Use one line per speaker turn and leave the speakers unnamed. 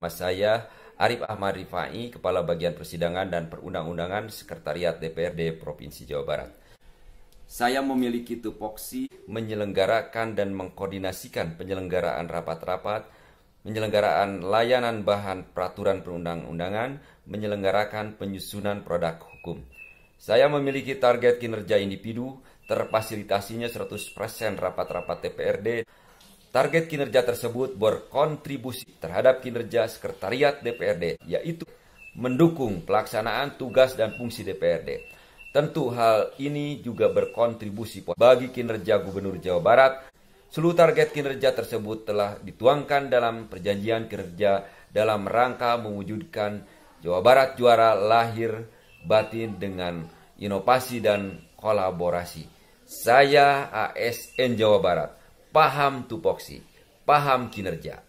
Mas saya Arif Ahmad Rifai, Kepala Bagian Persidangan dan Perundang-undangan Sekretariat DPRD Provinsi Jawa Barat. Saya memiliki tupoksi menyelenggarakan dan mengkoordinasikan penyelenggaraan rapat-rapat, penyelenggaraan layanan bahan peraturan perundang-undangan, menyelenggarakan penyusunan produk hukum. Saya memiliki target kinerja individu, terfasilitasinya 100% rapat-rapat TPRD, Target kinerja tersebut berkontribusi terhadap kinerja Sekretariat DPRD, yaitu mendukung pelaksanaan tugas dan fungsi DPRD. Tentu hal ini juga berkontribusi bagi kinerja Gubernur Jawa Barat. Seluruh target kinerja tersebut telah dituangkan dalam perjanjian kerja dalam rangka mewujudkan Jawa Barat juara lahir batin dengan inovasi dan kolaborasi. Saya ASN Jawa Barat paham tupoksi, paham kinerja.